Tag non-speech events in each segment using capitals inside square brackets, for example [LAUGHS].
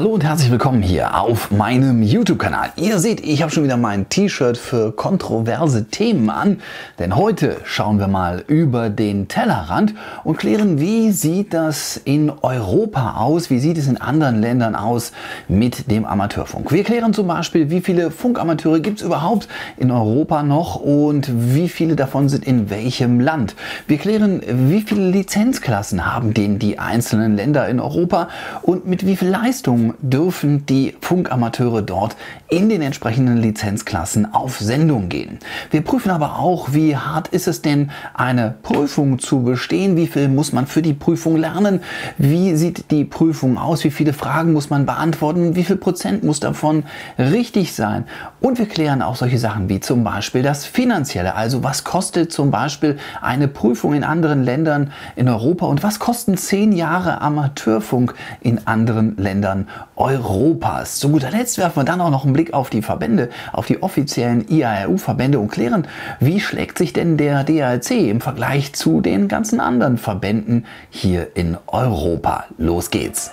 Hallo und herzlich willkommen hier auf meinem YouTube-Kanal. Ihr seht, ich habe schon wieder mein T-Shirt für kontroverse Themen an, denn heute schauen wir mal über den Tellerrand und klären, wie sieht das in Europa aus, wie sieht es in anderen Ländern aus mit dem Amateurfunk. Wir klären zum Beispiel, wie viele Funkamateure gibt es überhaupt in Europa noch und wie viele davon sind in welchem Land. Wir klären, wie viele Lizenzklassen haben denn die einzelnen Länder in Europa und mit wie viel Leistung dürfen die Funkamateure dort in den entsprechenden Lizenzklassen auf Sendung gehen. Wir prüfen aber auch, wie hart ist es denn, eine Prüfung zu bestehen, wie viel muss man für die Prüfung lernen, wie sieht die Prüfung aus, wie viele Fragen muss man beantworten, wie viel Prozent muss davon richtig sein. Und wir klären auch solche Sachen wie zum Beispiel das Finanzielle, also was kostet zum Beispiel eine Prüfung in anderen Ländern in Europa und was kosten zehn Jahre Amateurfunk in anderen Ländern Europas. Zu guter Letzt werfen wir dann auch noch einen Blick auf die Verbände, auf die offiziellen IARU-Verbände und klären, wie schlägt sich denn der DRC im Vergleich zu den ganzen anderen Verbänden hier in Europa. Los geht's!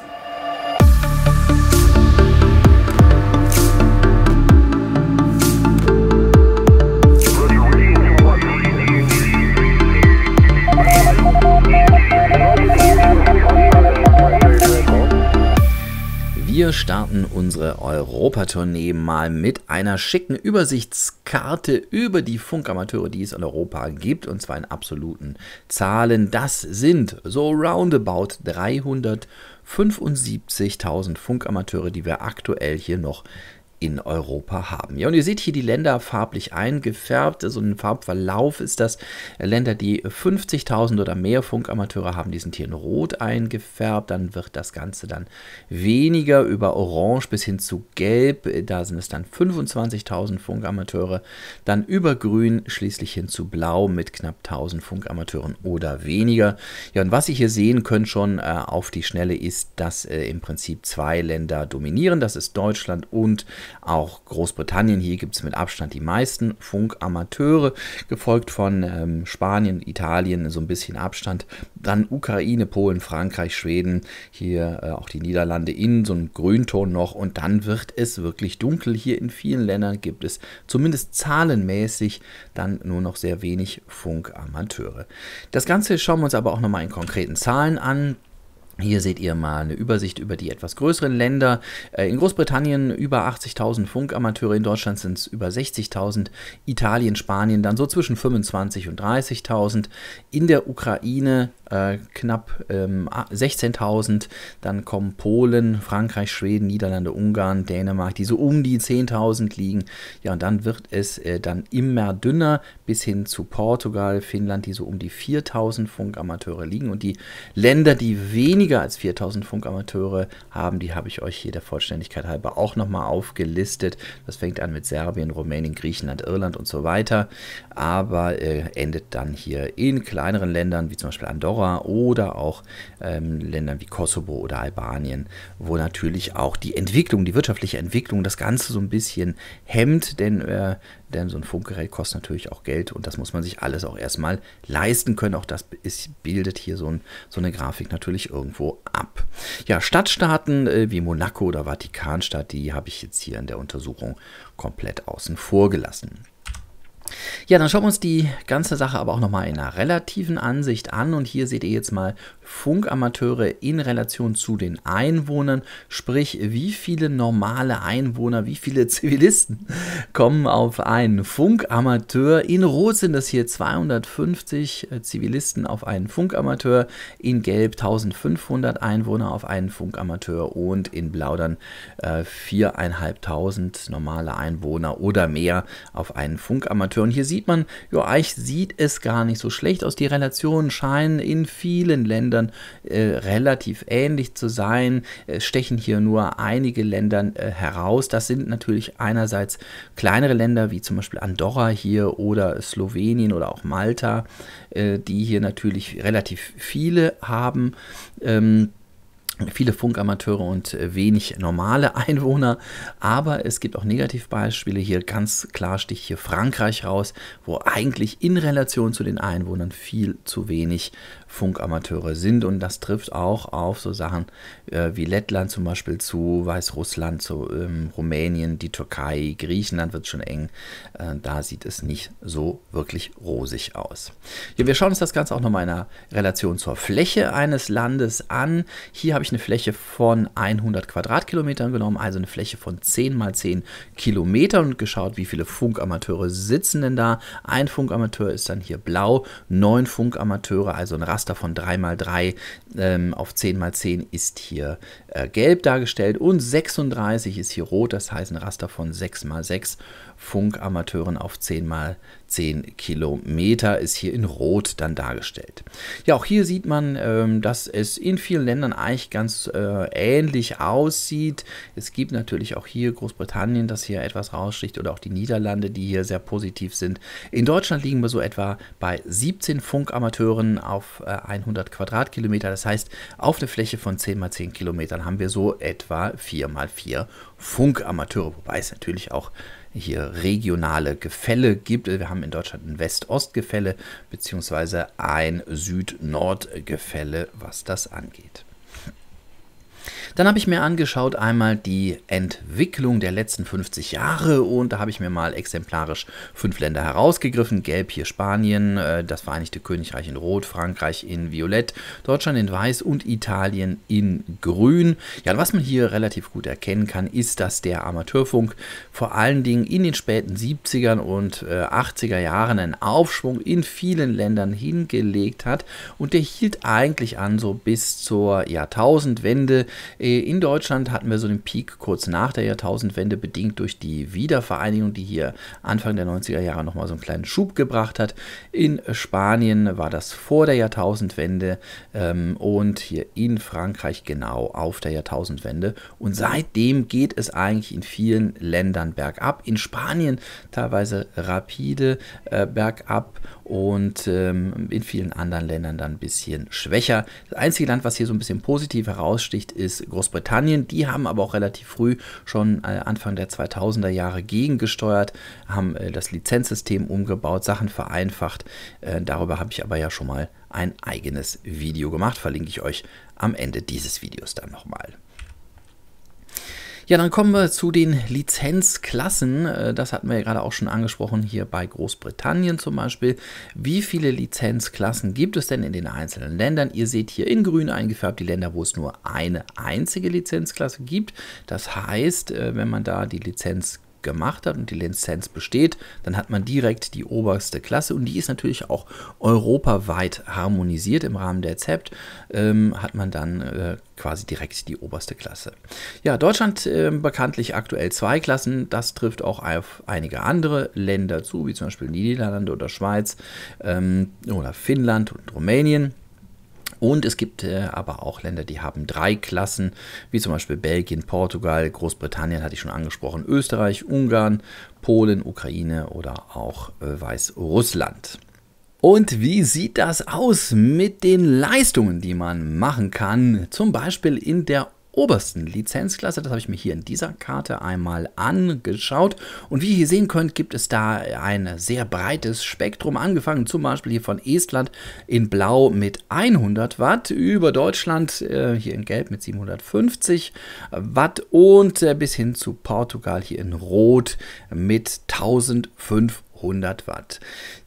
Wir starten unsere Europatournee mal mit einer schicken Übersichtskarte über die Funkamateure, die es in Europa gibt, und zwar in absoluten Zahlen. Das sind so roundabout 375.000 Funkamateure, die wir aktuell hier noch in Europa haben. Ja, und ihr seht hier die Länder farblich eingefärbt. So ein Farbverlauf ist das. Länder, die 50.000 oder mehr Funkamateure haben, die sind hier in Rot eingefärbt. Dann wird das Ganze dann weniger über Orange bis hin zu Gelb. Da sind es dann 25.000 Funkamateure. Dann über Grün schließlich hin zu Blau mit knapp 1.000 Funkamateuren oder weniger. Ja, und was ihr hier sehen könnt schon äh, auf die Schnelle ist, dass äh, im Prinzip zwei Länder dominieren. Das ist Deutschland und auch Großbritannien, hier gibt es mit Abstand die meisten Funkamateure, gefolgt von ähm, Spanien, Italien, so ein bisschen Abstand. Dann Ukraine, Polen, Frankreich, Schweden, hier äh, auch die Niederlande in so einem Grünton noch. Und dann wird es wirklich dunkel. Hier in vielen Ländern gibt es zumindest zahlenmäßig dann nur noch sehr wenig Funkamateure. Das Ganze schauen wir uns aber auch nochmal in konkreten Zahlen an. Hier seht ihr mal eine Übersicht über die etwas größeren Länder. Äh, in Großbritannien über 80.000 Funkamateure, in Deutschland sind es über 60.000, Italien, Spanien dann so zwischen 25.000 und 30.000, in der Ukraine äh, knapp ähm, 16.000. Dann kommen Polen, Frankreich, Schweden, Niederlande, Ungarn, Dänemark, die so um die 10.000 liegen. Ja, und dann wird es äh, dann immer dünner bis hin zu Portugal, Finnland, die so um die 4.000 Funkamateure liegen. Und die Länder, die weniger als 4.000 Funkamateure haben, die habe ich euch hier der Vollständigkeit halber auch nochmal aufgelistet. Das fängt an mit Serbien, Rumänien, Griechenland, Irland und so weiter, aber äh, endet dann hier in kleineren Ländern wie zum Beispiel Andorra Andorra oder auch ähm, Ländern wie Kosovo oder Albanien, wo natürlich auch die Entwicklung, die wirtschaftliche Entwicklung das Ganze so ein bisschen hemmt, denn, äh, denn so ein Funkgerät kostet natürlich auch Geld und das muss man sich alles auch erstmal leisten können. Auch das ist, bildet hier so, ein, so eine Grafik natürlich irgendwo ab. Ja, Stadtstaaten äh, wie Monaco oder Vatikanstadt, die habe ich jetzt hier in der Untersuchung komplett außen vor gelassen. Ja, dann schauen wir uns die ganze Sache aber auch nochmal in einer relativen Ansicht an. Und hier seht ihr jetzt mal Funkamateure in Relation zu den Einwohnern. Sprich, wie viele normale Einwohner, wie viele [LAUGHS] Zivilisten kommen auf einen Funkamateur. In Rot sind das hier 250 äh, Zivilisten auf einen Funkamateur. In Gelb 1500 Einwohner auf einen Funkamateur. Und in Blau dann äh, 4500 normale Einwohner oder mehr auf einen Funkamateur. Akteur. Und hier sieht man, Joach sieht es gar nicht so schlecht aus. Die Relationen scheinen in vielen Ländern äh, relativ ähnlich zu sein, Es stechen hier nur einige Länder äh, heraus. Das sind natürlich einerseits kleinere Länder wie zum Beispiel Andorra hier oder Slowenien oder auch Malta, äh, die hier natürlich relativ viele haben. Ähm, viele Funkamateure und äh, wenig normale [LAUGHS] Einwohner. Aber es gibt auch Negativbeispiele. Hier ganz klar sticht hier Frankreich raus, wo eigentlich in Relation zu den Einwohnern viel zu wenig Funkamateure sind. Und das trifft auch auf so Sachen äh, wie Lettland zum Beispiel zu, Weißrussland zu, ähm, Rumänien, die Türkei, Griechenland wird schon eng. Äh, da sieht es nicht so wirklich rosig aus. Ja, wir schauen uns das Ganze auch nochmal in einer Relation zur Fläche eines Landes an. Hier habe ich eine Fläche von 100 Quadratkilometern genommen, also eine Fläche von 10 mal 10 Kilometern und geschaut, wie viele Funkamateure sitzen denn da. Ein Funkamateur ist dann hier blau, neun Funkamateure, also ein Raster Master von 3x3 ähm, auf 10x10 ist hier äh, gelb dargestellt und 36 ist hier rot, das heißt ein Raster von 6x6 Funkamateuren auf 10x10 Kilometer ist hier in rot dann dargestellt. Ja, auch hier sieht man, ähm, dass es in vielen Ländern eigentlich ganz äh, ähnlich aussieht. Es gibt natürlich auch hier Großbritannien, das hier etwas raussticht oder auch die Niederlande, die hier sehr positiv sind. In Deutschland liegen wir so etwa bei 17 Funkamateuren auf 100 äh, Quadratkilometer, das heißt auf eine Fläche von 10x10 Kilometern haben wir so etwa 4 mal 4 Funkamateure, wobei es natürlich auch hier regionale Gefälle gibt. Wir haben in Deutschland ein West-Ost-Gefälle bzw. ein Süd-Nord-Gefälle, was das angeht. Dann habe ich mir angeschaut einmal die Entwicklung der letzten 50 Jahre und da habe ich mir mal exemplarisch fünf Länder herausgegriffen. Gelb hier Spanien, äh, das Vereinigte Königreich in Rot, Frankreich in Violett, Deutschland in Weiß und Italien in Grün. Ja, was man hier relativ gut erkennen kann, ist, dass der Amateurfunk vor allen Dingen in den späten 70ern und 80er äh, Jahren einen Aufschwung in vielen Ländern hingelegt hat und der hielt eigentlich an so bis zur Jahrtausendwende äh, in Deutschland hatten wir so den Peak kurz nach der Jahrtausendwende, bedingt durch die Wiedervereinigung, die hier Anfang der 90er Jahre nochmal so einen kleinen Schub gebracht hat. In Spanien war das vor der Jahrtausendwende ähm, und hier in Frankreich genau auf der Jahrtausendwende. Und seitdem geht es eigentlich in vielen Ländern bergab. In Spanien teilweise rapide äh, bergab und ähm, in vielen anderen Ländern dann ein bisschen schwächer. Das einzige Land, was hier so ein bisschen positiv heraussticht, ist ist Großbritannien. Die haben aber auch relativ früh, schon äh, Anfang der 2000er Jahre, gegengesteuert, haben äh, das Lizenzsystem umgebaut, Sachen vereinfacht. Äh, darüber habe ich aber ja schon mal ein eigenes Video gemacht. Verlinke ich euch am Ende dieses Videos dann nochmal. Ja, dann kommen wir zu den Lizenzklassen. Äh, das hatten wir ja gerade auch schon angesprochen, hier bei Großbritannien zum Beispiel. Wie viele Lizenzklassen gibt es denn in den einzelnen Ländern? Ihr seht hier in grün eingefärbt die Länder, wo es nur eine einzige Lizenzklasse gibt. Das heißt, äh, wenn man da die Lizenz gemacht hat und die Lizenz besteht, dann hat man direkt die oberste Klasse und die ist natürlich auch europaweit harmonisiert im Rahmen der ZEPT, ähm, hat man dann äh, quasi direkt die oberste Klasse. Ja, Deutschland äh, bekanntlich aktuell zwei Klassen, das trifft auch auf einige andere Länder zu, wie zum Beispiel Niederlande oder Schweiz ähm, oder Finnland und Rumänien. Und es gibt äh, aber auch Länder, die haben drei Klassen, wie zum Beispiel Belgien, Portugal, Großbritannien hatte ich schon angesprochen, Österreich, Ungarn, Polen, Ukraine oder auch äh, Weißrussland. Und wie sieht das aus mit den Leistungen, die man machen kann, zum Beispiel in der obersten Lizenzklasse. Das habe ich mir hier in dieser Karte einmal angeschaut. Und wie ihr hier sehen könnt, gibt es da ein sehr breites Spektrum, angefangen zum Beispiel hier von Estland in Blau mit 100 Watt, über Deutschland äh, hier in Gelb mit 750 Watt und äh, bis hin zu Portugal hier in Rot mit 1500 100 Watt.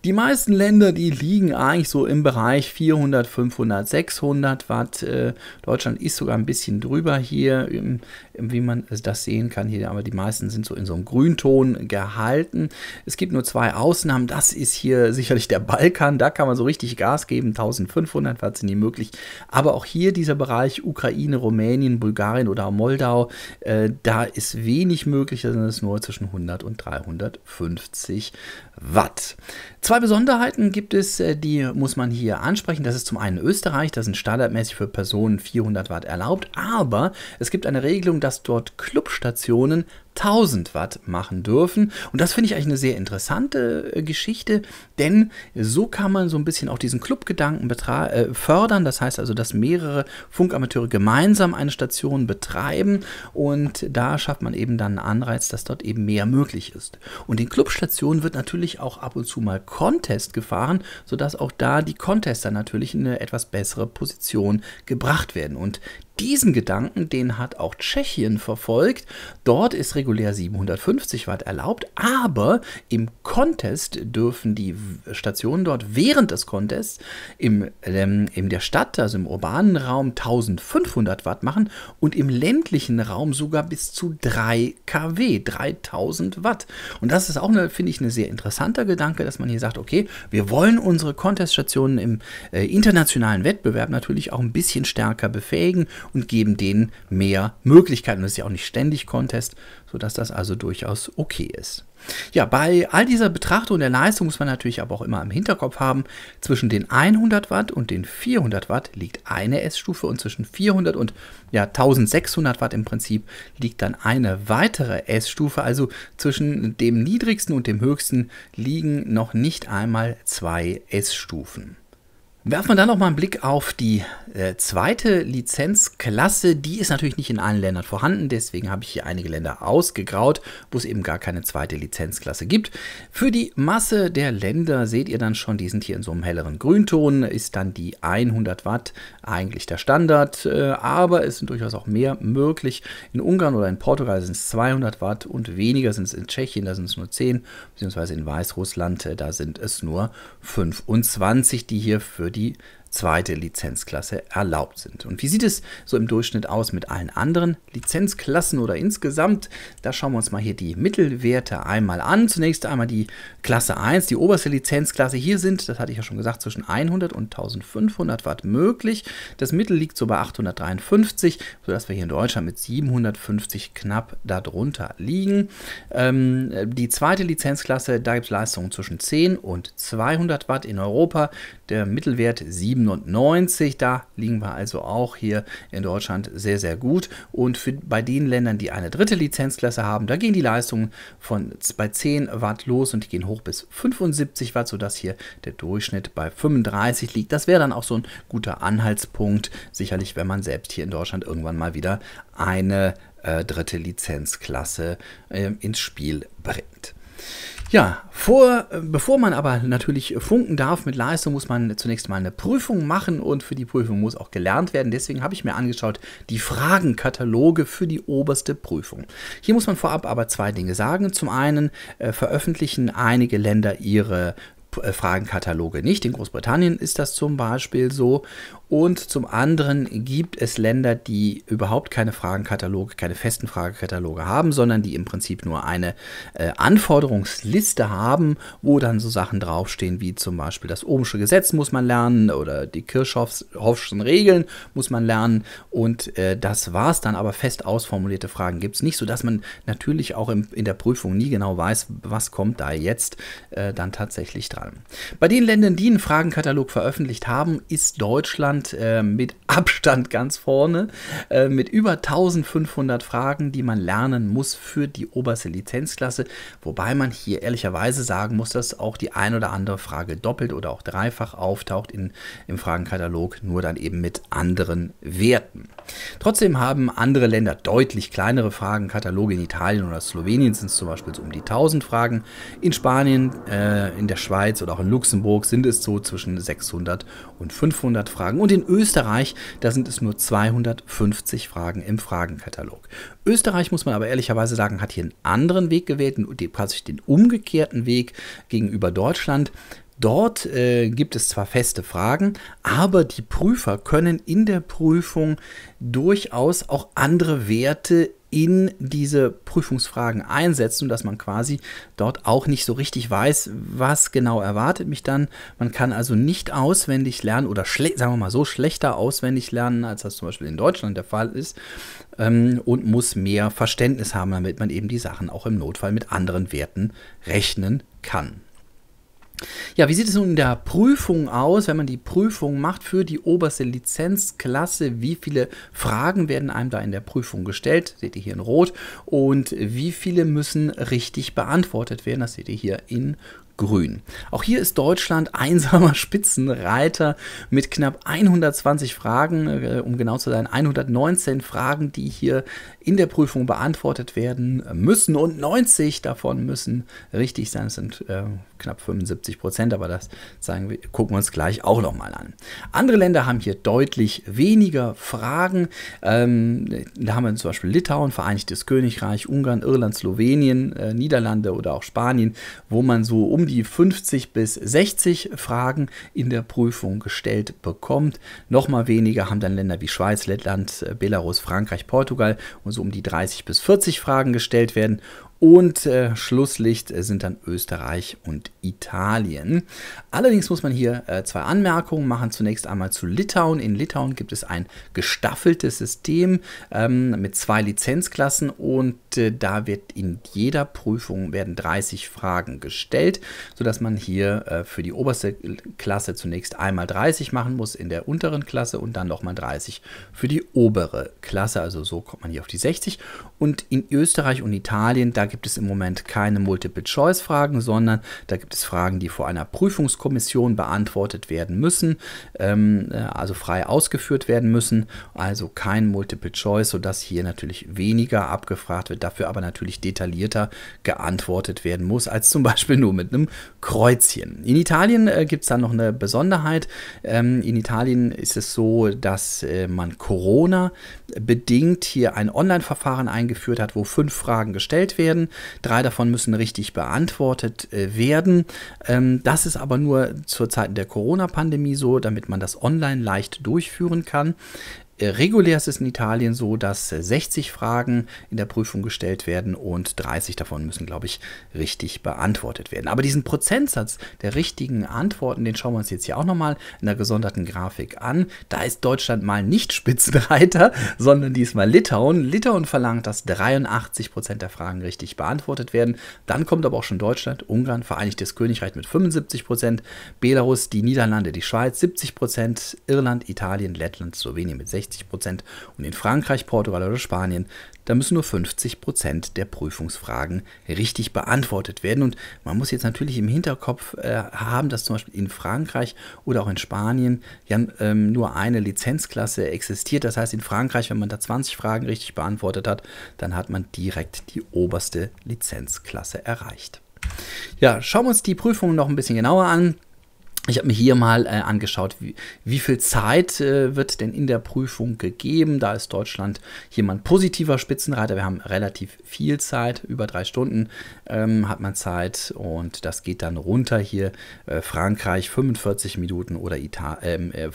Die meisten Länder, die liegen eigentlich so im Bereich 400, 500, 600 Watt. Äh, Deutschland ist sogar ein bisschen drüber hier, im, im, wie man das sehen kann hier, aber die meisten sind so in so einem Grünton gehalten. Es gibt nur zwei Ausnahmen. Das ist hier sicherlich der Balkan. Da kann man so richtig Gas geben. 1500 Watt sind hier möglich. Aber auch hier dieser Bereich Ukraine, Rumänien, Bulgarien oder Moldau, äh, da ist wenig möglich. Da sind es nur zwischen 100 und 350 Watt. Zwei Besonderheiten gibt es, äh, die muss man hier ansprechen. Das ist zum einen Österreich, da sind standardmäßig für Personen 400 Watt erlaubt, aber es gibt eine Regelung, dass dort Clubstationen 1000 Watt machen dürfen. Und das finde ich eigentlich eine sehr interessante äh, Geschichte, denn so kann man so ein bisschen auch diesen Clubgedanken äh, fördern. Das heißt also, dass mehrere Funkamateure gemeinsam eine Station betreiben und da schafft man eben dann einen Anreiz, dass dort eben mehr möglich ist. Und in Clubstationen wird natürlich auch ab und zu mal Contest gefahren, sodass auch da die Contester natürlich in eine etwas bessere Position gebracht werden. Und diesen Gedanken, den hat auch Tschechien verfolgt. Dort ist regulär 750 Watt erlaubt, aber im Contest dürfen die Stationen dort während des Contests im, ähm, in der Stadt, also im urbanen Raum, 1500 Watt machen und im ländlichen Raum sogar bis zu 3 kW, 3000 Watt. Und das ist auch, finde ich, ein sehr interessanter Gedanke, dass man hier sagt, okay, wir wollen unsere Conteststationen im äh, internationalen Wettbewerb natürlich auch ein bisschen stärker befähigen und geben denen mehr Möglichkeiten. Das ist ja auch nicht ständig Contest, sodass das also durchaus okay ist. Ja, bei all dieser Betrachtung der Leistung muss man natürlich aber auch immer im Hinterkopf haben, zwischen den 100 Watt und den 400 Watt liegt eine S-Stufe und zwischen 400 und ja, 1600 Watt im Prinzip liegt dann eine weitere S-Stufe. Also zwischen dem niedrigsten und dem höchsten liegen noch nicht einmal zwei S-Stufen. Werfen wir dann noch mal einen Blick auf die äh, zweite Lizenzklasse. Die ist natürlich nicht in allen Ländern vorhanden, deswegen habe ich hier einige Länder ausgegraut, wo es eben gar keine zweite Lizenzklasse gibt. Für die Masse der Länder seht ihr dann schon, die sind hier in so einem helleren Grünton, ist dann die 100 Watt eigentlich der Standard, äh, aber es sind durchaus auch mehr möglich. In Ungarn oder in Portugal sind es 200 Watt und weniger sind es in Tschechien, da sind es nur 10, beziehungsweise in Weißrussland, äh, da sind es nur 25, die hier für die die zweite Lizenzklasse erlaubt sind. Und wie sieht es so im Durchschnitt aus mit allen anderen Lizenzklassen oder insgesamt? Da schauen wir uns mal hier die Mittelwerte einmal an. Zunächst einmal die Klasse 1, die oberste Lizenzklasse. Hier sind, das hatte ich ja schon gesagt, zwischen 100 und 1500 Watt möglich. Das Mittel liegt so bei 853, sodass wir hier in Deutschland mit 750 knapp darunter liegen. Ähm, die zweite Lizenzklasse, da gibt es Leistungen zwischen 10 und 200 Watt in Europa. Der Mittelwert 7 97. Da liegen wir also auch hier in Deutschland sehr, sehr gut. Und für, bei den Ländern, die eine dritte Lizenzklasse haben, da gehen die Leistungen von bei 10 Watt los und die gehen hoch bis 75 Watt, sodass hier der Durchschnitt bei 35 liegt. Das wäre dann auch so ein guter Anhaltspunkt, sicherlich, wenn man selbst hier in Deutschland irgendwann mal wieder eine äh, dritte Lizenzklasse äh, ins Spiel bringt. Ja, vor, bevor man aber natürlich funken darf mit Leistung, muss man zunächst mal eine Prüfung machen und für die Prüfung muss auch gelernt werden. Deswegen habe ich mir angeschaut die Fragenkataloge für die oberste Prüfung. Hier muss man vorab aber zwei Dinge sagen. Zum einen äh, veröffentlichen einige Länder ihre äh, Fragenkataloge nicht. In Großbritannien ist das zum Beispiel so. Und zum anderen gibt es Länder, die überhaupt keine Fragenkataloge, keine festen Fragekataloge haben, sondern die im Prinzip nur eine äh, Anforderungsliste haben, wo dann so Sachen draufstehen wie zum Beispiel das Ohmsche Gesetz muss man lernen oder die Kirchhoffschen Regeln muss man lernen. Und äh, das es dann, aber fest ausformulierte Fragen gibt es nicht, sodass man natürlich auch im, in der Prüfung nie genau weiß, was kommt da jetzt äh, dann tatsächlich dran. Bei den Ländern, die einen Fragenkatalog veröffentlicht haben, ist Deutschland Deutschland äh, mit [LAUGHS] Abstand ganz vorne, äh, mit über 1500 Fragen, die man lernen muss für die oberste Lizenzklasse. Wobei man hier ehrlicherweise sagen muss, dass auch die ein oder andere Frage doppelt oder auch dreifach auftaucht in, im Fragenkatalog, nur dann eben mit anderen Werten. Trotzdem haben andere Länder deutlich kleinere Fragenkataloge. In Italien oder Slowenien sind es zum Beispiel so um die 1000 Fragen. In Spanien, äh, in der Schweiz oder auch in Luxemburg sind es so zwischen 600 und 500 Fragen. Und in Österreich, da sind es nur 250 Fragen im Fragenkatalog. Österreich, muss man aber ehrlicherweise sagen, hat hier einen anderen Weg gewählt, quasi den umgekehrten Weg gegenüber Deutschland. Dort äh, gibt es zwar feste Fragen, aber die Prüfer können in der Prüfung durchaus auch andere Werte in diese Prüfungsfragen einsetzen, dass man quasi dort auch nicht so richtig weiß, was genau erwartet mich dann. Man kann also nicht auswendig lernen oder sagen wir mal so schlechter auswendig lernen, als das zum Beispiel in Deutschland der Fall ist ähm, und muss mehr Verständnis haben, damit man eben die Sachen auch im Notfall mit anderen Werten rechnen kann. Ja, wie sieht es nun in der Prüfung aus, wenn man die Prüfung macht für die oberste Lizenzklasse? Wie viele Fragen werden einem da in der Prüfung gestellt? Seht ihr hier in Rot. Und wie viele müssen richtig beantwortet werden? Das seht ihr hier in Grün. Auch hier ist Deutschland einsamer [LAUGHS] Spitzenreiter mit knapp 120 Fragen, äh, um genau zu sein, 119 Fragen, die hier in der Prüfung beantwortet werden müssen und 90 davon müssen richtig sein. Das sind äh, knapp 75 Prozent, aber das sagen wir, gucken wir uns gleich auch nochmal an. Andere Länder haben hier deutlich weniger Fragen. Ähm, da haben wir zum Beispiel Litauen, Vereinigtes Königreich, Ungarn, Irland, Slowenien, äh, Niederlande oder auch Spanien, wo man so um die 50 bis 60 Fragen in der Prüfung gestellt bekommt. Nochmal weniger haben dann Länder wie Schweiz, Lettland, äh, Belarus, Frankreich, Portugal und so so um die 30 bis 40 Fragen gestellt werden und äh, Schlusslicht äh, sind dann Österreich und Italien. Allerdings muss man hier äh, zwei Anmerkungen machen. Zunächst einmal zu Litauen. In Litauen gibt es ein gestaffeltes System ähm, mit zwei Lizenzklassen und äh, da wird in jeder Prüfung werden 30 Fragen gestellt, sodass man hier äh, für die oberste Klasse zunächst einmal 30 machen muss in der unteren Klasse und dann nochmal 30 für die obere Klasse. Also so kommt man hier auf die 60. Und in Österreich und Italien, da gibt es im Moment keine Multiple-Choice-Fragen, sondern da gibt es Fragen, die vor einer Prüfungskommission beantwortet werden müssen, ähm, äh, also frei ausgeführt werden müssen. Also kein Multiple-Choice, sodass hier natürlich weniger abgefragt wird, dafür aber natürlich detaillierter geantwortet werden muss, als zum Beispiel nur mit einem Kreuzchen. In Italien äh, gibt es dann noch eine Besonderheit. Ähm, in Italien ist es so, dass äh, man Corona bedingt hier ein Online-Verfahren eingeführt hat, wo fünf Fragen gestellt werden werden. Drei davon müssen richtig beantwortet äh, werden. Ähm, das ist aber nur zur Zeit der Corona-Pandemie so, damit man das online leicht durchführen kann. Äh, regulär ist es in Italien so, dass 60 äh, Fragen in der Prüfung gestellt werden und 30 davon müssen, glaube ich, richtig beantwortet werden. Aber diesen Prozentsatz der richtigen Antworten, den schauen wir uns jetzt hier auch nochmal in der gesonderten Grafik an. Da ist Deutschland mal nicht [LAUGHS] Spitzenreiter, sondern diesmal Litauen. Litauen verlangt, dass 83 Prozent der Fragen richtig beantwortet werden. Dann kommt aber auch schon Deutschland, Ungarn, Vereinigtes Königreich mit 75 Prozent, Belarus, die Niederlande, die Schweiz 70 Prozent, Irland, Italien, Lettland, Slowenien mit 60 60 Prozent. Und in Frankreich, Portugal oder Spanien, da müssen nur 50 Prozent der Prüfungsfragen richtig beantwortet werden. Und man muss jetzt natürlich im Hinterkopf äh, haben, dass zum Beispiel in Frankreich oder auch in Spanien ja, ähm, nur eine Lizenzklasse existiert. Das heißt, in Frankreich, wenn man da 20 Fragen richtig beantwortet hat, dann hat man direkt die oberste Lizenzklasse erreicht. Ja, schauen wir uns die Prüfungen noch ein bisschen genauer an. Ich habe mir hier mal äh, angeschaut, wie, wie, viel Zeit äh, wird denn in der Prüfung gegeben. Da ist Deutschland hier mal ein positiver Spitzenreiter. Wir haben relativ viel Zeit, über drei Stunden ähm, hat man Zeit und das geht dann runter hier. Äh, Frankreich 45 Minuten oder Ita ähm, äh,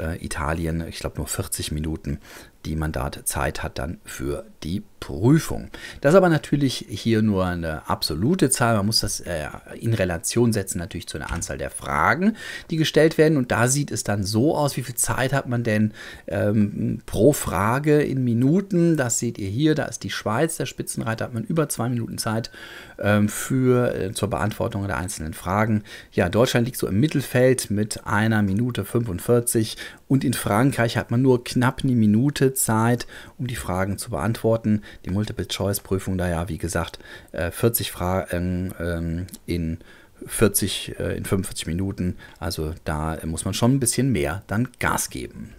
äh, Italien, ich glaube nur 40 Minuten die Mandatzeit hat dann für die Prüfung. Das ist aber natürlich hier nur eine absolute Zahl. Man muss das äh, in Relation setzen natürlich zu einer Anzahl der Fragen, die gestellt werden. Und da sieht es dann so aus, wie viel Zeit hat man denn ähm, pro Frage in Minuten. Das seht ihr hier, da ist die Schweiz, der Spitzenreiter, hat man über zwei Minuten Zeit ähm, für, äh, zur Beantwortung der einzelnen Fragen. Ja, Deutschland liegt so im Mittelfeld mit einer Minute 45 und in Frankreich hat man nur knapp eine Minute Zeit, um die Fragen zu beantworten. Die Multiple-Choice-Prüfung, da ja, wie gesagt, 40 äh, Fragen ähm, in 40, äh, in 45 Minuten. Also da muss man schon ein bisschen mehr dann Gas geben.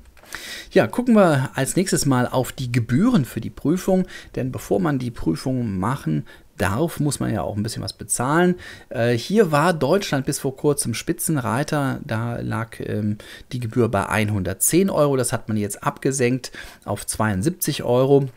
Ja, gucken wir als nächstes mal auf die Gebühren für die Prüfung, denn bevor man die Prüfung machen darauf muss man ja auch ein bisschen was bezahlen. Äh, hier war Deutschland bis vor kurzem Spitzenreiter. Da lag ähm, die Gebühr bei 110 Euro. Das hat man jetzt abgesenkt auf 72 Euro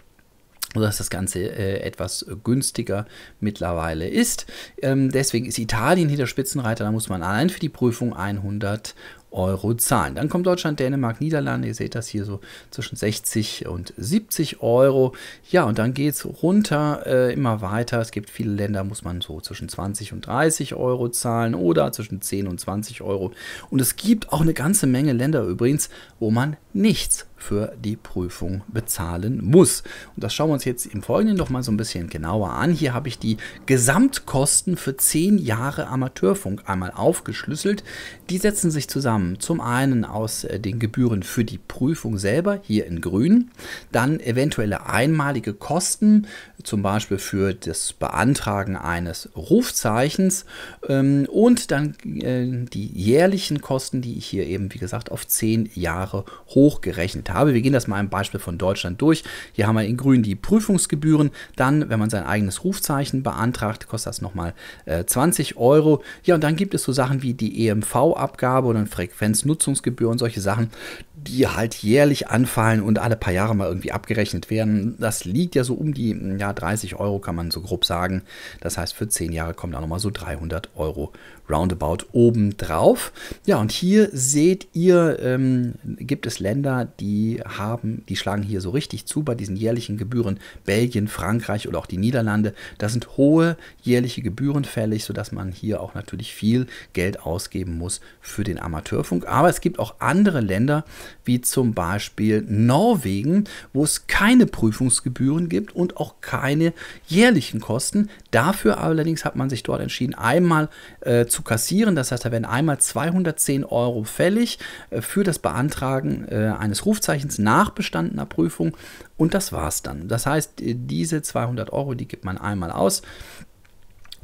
sodass das Ganze äh, etwas günstiger mittlerweile ist. Ähm, deswegen ist Italien hier der Spitzenreiter. Da muss man allein für die Prüfung 100 Euro. Euro zahlen. Dann kommt Deutschland, Dänemark, Niederlande. Ihr seht das hier so zwischen 60 und 70 Euro. Ja, und dann geht es runter äh, immer weiter. Es gibt viele Länder, muss man so zwischen 20 und 30 Euro zahlen oder zwischen 10 und 20 Euro. Und es gibt auch eine ganze Menge Länder übrigens, wo man nichts für die Prüfung bezahlen muss. Und das schauen wir uns jetzt im Folgenden noch mal so ein bisschen genauer an. Hier habe ich die Gesamtkosten für zehn Jahre Amateurfunk einmal aufgeschlüsselt. Die setzen sich zusammen. Zum einen aus äh, den Gebühren für die Prüfung selber, hier in grün, dann eventuelle einmalige Kosten, zum Beispiel für das Beantragen eines Rufzeichens ähm, und dann äh, die jährlichen Kosten, die ich hier eben, wie gesagt, auf zehn Jahre hochgerechnet berechnet habe. Wir gehen das mal im Beispiel von Deutschland durch. Hier haben wir in grün die Prüfungsgebühren. Dann, wenn man sein eigenes Rufzeichen beantragt, kostet das nochmal äh, 20 Euro. Ja, und dann gibt es so Sachen wie die EMV-Abgabe oder Frequenznutzungsgebühr und solche Sachen, die halt jährlich anfallen und alle paar Jahre mal irgendwie abgerechnet werden. Das liegt ja so um die ja, 30 Euro, kann man so grob sagen. Das heißt, für 10 Jahre kommen da nochmal so 300 Euro roundabout obendrauf. Ja, und hier seht ihr, ähm, gibt es Länder, die haben, die schlagen hier so richtig zu bei diesen jährlichen Gebühren. Belgien, Frankreich oder auch die Niederlande. Da sind hohe jährliche Gebühren fällig, sodass man hier auch natürlich viel Geld ausgeben muss für den Amateurfunk. Aber es gibt auch andere Länder, wie zum Beispiel Norwegen, wo es keine Prüfungsgebühren gibt und auch keine jährlichen Kosten. Dafür allerdings hat man sich dort entschieden, einmal äh, zu zu kassieren. Das heißt, da werden einmal 210 Euro fällig äh, für das Beantragen äh, eines Rufzeichens nach bestandener Prüfung und das war's dann. Das heißt, äh, diese 200 Euro, die gibt man einmal aus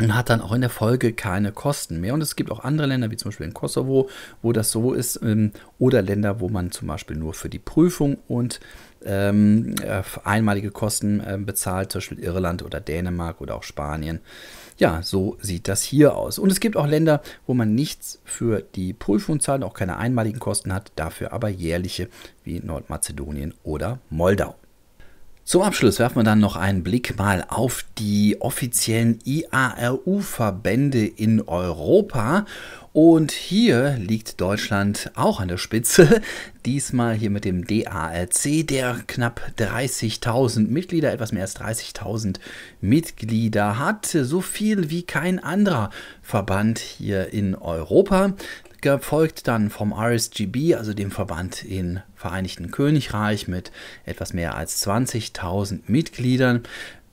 und hat dann auch in der Folge keine Kosten mehr. Und es gibt auch andere Länder, wie zum Beispiel in Kosovo, wo das so ist, ähm, oder Länder, wo man zum Beispiel nur für die Prüfung und ähm, einmalige Kosten bezahlt, zum Beispiel Irland oder Dänemark oder auch Spanien. Ja, so sieht das hier aus. Und es gibt auch Länder, wo man nichts für die Prüfung zahlt, auch keine einmaligen Kosten hat, dafür aber jährliche, wie Nordmazedonien oder Moldau. Zum Abschluss werfen wir dann noch einen Blick mal auf die offiziellen IARU-Verbände in Europa. Und hier liegt Deutschland auch an der Spitze. [LAUGHS] Diesmal hier mit dem DARC, der knapp 30.000 Mitglieder, etwas mehr als 30.000 Mitglieder hat. So viel wie kein anderer Verband hier in Europa gefolgt dann vom RSGB, also dem Verband im Vereinigten Königreich mit etwas mehr als 20.000 Mitgliedern.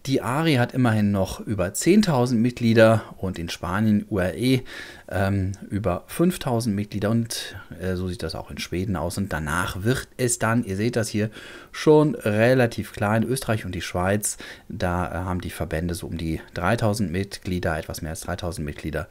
Die ARI hat immerhin noch über 10.000 Mitglieder und in Spanien URE ähm, über 5.000 Mitglieder und äh, so sieht das auch in Schweden aus. Und danach wird es dann, ihr seht das hier, schon relativ klein. Österreich und die Schweiz, da äh, haben die Verbände so um die 3.000 Mitglieder, etwas mehr als 3.000 Mitglieder.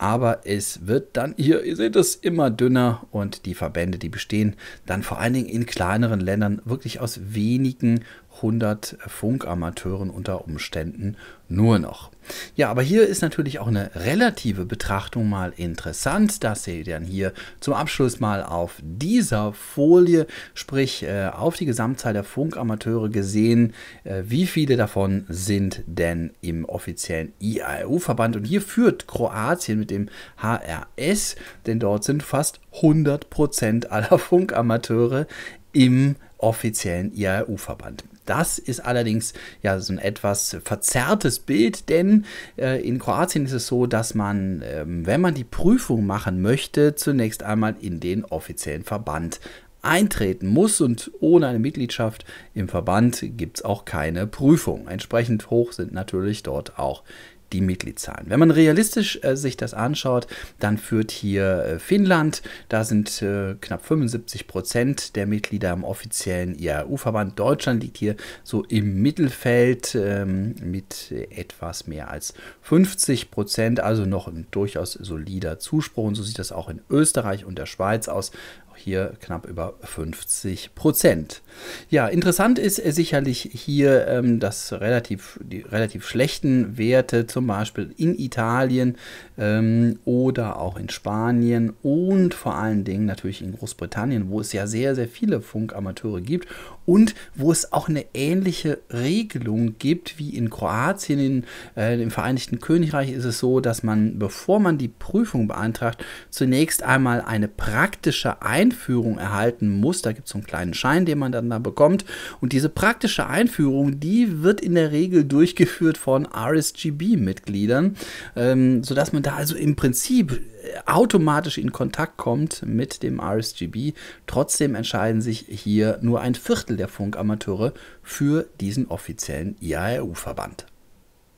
Aber es wird dann hier, ihr seht es, immer dünner und die Verbände, die bestehen dann vor allen Dingen in kleineren Ländern wirklich aus wenigen 100 Funkamateuren unter Umständen nur noch. Ja, aber hier ist natürlich auch eine relative Betrachtung mal interessant, Das seht ihr dann hier zum Abschluss mal auf dieser Folie, sprich äh, auf die Gesamtzahl der Funkamateure gesehen, äh, wie viele davon sind denn im offiziellen IAU-Verband. E Und hier führt Kroatien mit dem HRS, denn dort sind fast 100% Prozent aller Funkamateure im offiziellen IAU-Verband. E das ist allerdings ja so ein etwas verzerrtes Bild, denn äh, in Kroatien ist es so, dass man, ähm, wenn man die Prüfung machen möchte, zunächst einmal in den offiziellen Verband eintreten muss und ohne eine Mitgliedschaft im Verband gibt es auch keine Prüfung. Entsprechend hoch sind natürlich dort auch die Mitgliedszahlen. Wenn man realistisch äh, sich das anschaut, dann führt hier äh, Finnland, da sind äh, knapp 75 Prozent der Mitglieder im offiziellen IAU-Verband. Deutschland liegt hier so im Mittelfeld ähm, mit äh, etwas mehr als 50 Prozent, also noch ein durchaus solider Zuspruch. Und so sieht das auch in Österreich und der Schweiz aus hier knapp über 50 Prozent. Ja, interessant ist äh, sicherlich hier ähm, das relativ, die relativ schlechten Werte, zum Beispiel in Italien ähm, oder auch in Spanien und vor allen Dingen natürlich in Großbritannien, wo es ja sehr, sehr viele Funkamateure gibt und wo es auch eine ähnliche Regelung gibt wie in Kroatien, in, äh, im Vereinigten Königreich ist es so, dass man, bevor man die Prüfung beantragt, zunächst einmal eine praktische Einführung erhalten muss. Da gibt es so einen kleinen Schein, den man dann da bekommt. Und diese praktische Einführung, die wird in der Regel durchgeführt von RSGB-Mitgliedern, ähm, sodass man da also im Prinzip automatisch in Kontakt kommt mit dem RSGB. Trotzdem entscheiden sich hier nur ein Viertel der Funkamateure für diesen offiziellen IARU-Verband.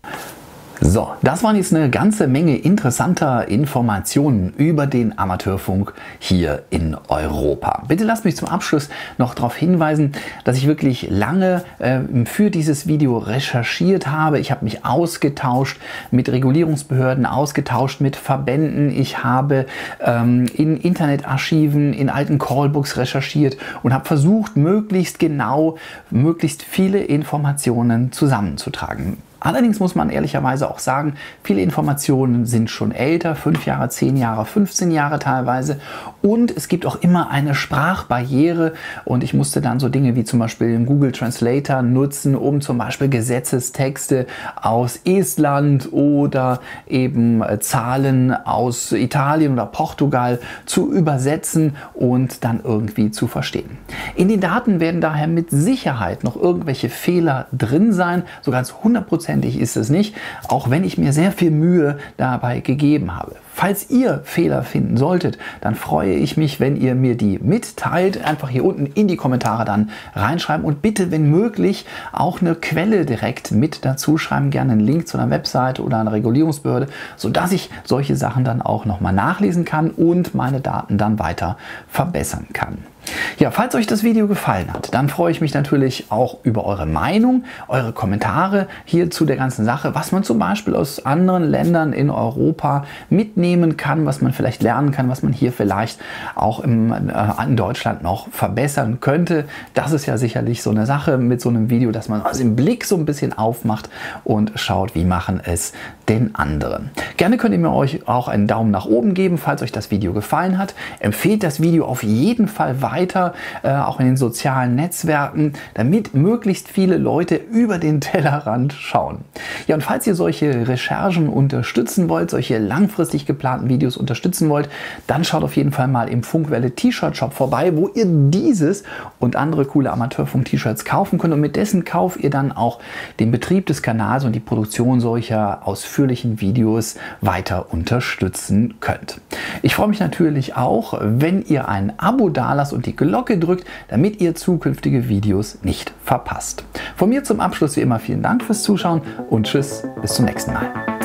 E so, das waren jetzt eine ganze Menge interessanter Informationen über den Amateurfunk hier in Europa. Bitte lasst mich zum Abschluss noch darauf hinweisen, dass ich wirklich lange äh, für dieses Video recherchiert habe. Ich habe mich ausgetauscht mit Regulierungsbehörden, ausgetauscht mit Verbänden. Ich habe ähm, in Internetarchiven, in alten Callbooks recherchiert und habe versucht, möglichst genau, möglichst viele Informationen zusammenzutragen. Allerdings muss man ehrlicherweise auch sagen, viele Informationen sind schon älter, fünf Jahre, zehn Jahre, 15 Jahre teilweise. Und es gibt auch immer eine Sprachbarriere. Und ich musste dann so Dinge wie zum Beispiel den Google Translator nutzen, um zum Beispiel Gesetzestexte aus Estland oder eben äh, Zahlen aus Italien oder Portugal zu übersetzen und dann irgendwie zu verstehen. In den Daten werden daher mit Sicherheit noch irgendwelche Fehler drin sein. So ganz 100% hundertprozentig ist es nicht, auch wenn ich mir sehr viel Mühe dabei gegeben habe. Falls ihr Fehler finden solltet, dann freue ich mich, wenn ihr mir die mitteilt. Einfach hier unten in die Kommentare dann reinschreiben und bitte, wenn möglich, auch eine Quelle direkt mit dazu schreiben. Gerne einen Link zu einer Webseite oder einer Regulierungsbehörde, sodass ich solche Sachen dann auch nochmal nachlesen kann und meine Daten dann weiter verbessern kann. Ja, falls euch das Video gefallen hat, dann freue ich mich natürlich auch über eure Meinung, eure Kommentare hier zu der ganzen Sache, was man zum Beispiel aus anderen Ländern in Europa mitnehmen kann, was man vielleicht lernen kann, was man hier vielleicht auch im, äh, in Deutschland noch verbessern könnte. Das ist ja sicherlich so eine Sache mit so einem Video, dass man also im Blick so ein bisschen aufmacht und schaut, wie machen es den anderen. Gerne könnt ihr mir euch auch einen Daumen nach oben geben, falls euch das Video gefallen hat. Empfehlt das Video auf jeden Fall weiter Twitter, äh, auch in den sozialen Netzwerken, damit möglichst viele Leute über den Tellerrand schauen. Ja, und falls ihr solche Recherchen unterstützen wollt, solche langfristig geplanten Videos unterstützen wollt, dann schaut auf jeden Fall mal im Funkwelle T-Shirt Shop vorbei, wo ihr dieses und andere coole Amateurfunk-T-Shirts kaufen könnt und mit dessen Kauf ihr dann auch den Betrieb des Kanals und die Produktion solcher ausführlichen Videos weiter unterstützen könnt. Ich freue mich natürlich auch, wenn ihr ein Abo dalasst und die Glocke drückt, damit ihr zukünftige Videos nicht verpasst. Von mir zum Abschluss wie immer vielen Dank fürs Zuschauen und tschüss, bis zum nächsten Mal.